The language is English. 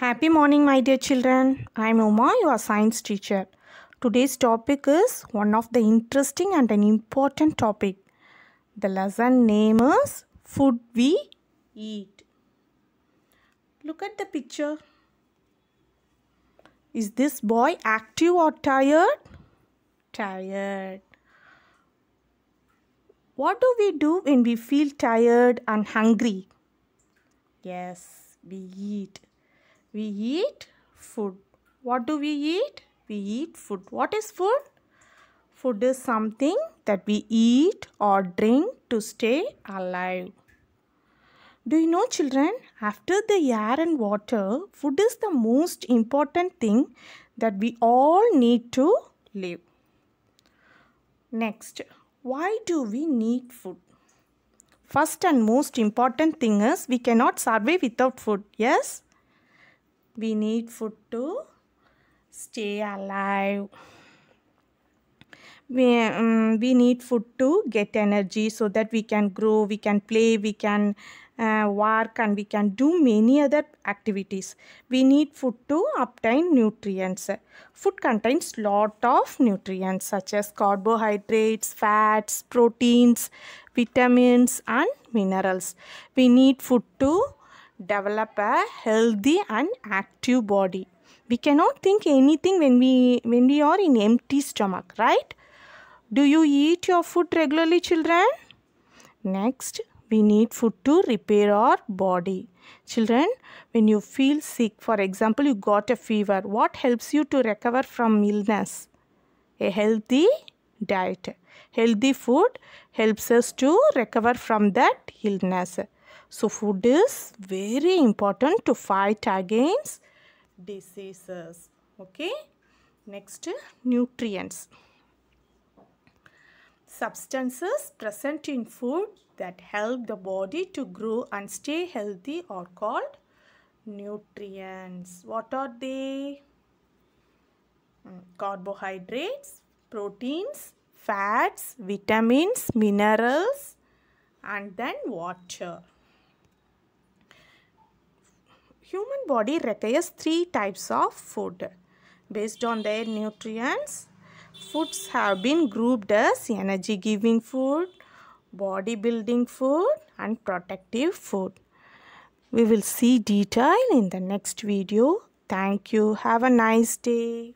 Happy morning my dear children. I am Uma, your science teacher. Today's topic is one of the interesting and an important topic. The lesson name is Food We Eat. Look at the picture. Is this boy active or tired? Tired. What do we do when we feel tired and hungry? Yes, we eat. We eat food. What do we eat? We eat food. What is food? Food is something that we eat or drink to stay alive. Do you know children, after the air and water, food is the most important thing that we all need to live. Next, why do we need food? First and most important thing is we cannot survive without food. Yes? we need food to stay alive we, um, we need food to get energy so that we can grow we can play we can uh, work and we can do many other activities we need food to obtain nutrients food contains lot of nutrients such as carbohydrates fats proteins vitamins and minerals we need food to develop a healthy and active body we cannot think anything when we when we are in empty stomach right do you eat your food regularly children next we need food to repair our body children when you feel sick for example you got a fever what helps you to recover from illness a healthy diet healthy food helps us to recover from that illness so food is very important to fight against diseases. Okay. Next, nutrients. Substances present in food that help the body to grow and stay healthy are called nutrients. What are they? Hmm, carbohydrates, proteins, fats, vitamins, minerals and then water. Human body requires three types of food. Based on their nutrients, foods have been grouped as energy giving food, body building food and protective food. We will see detail in the next video. Thank you. Have a nice day.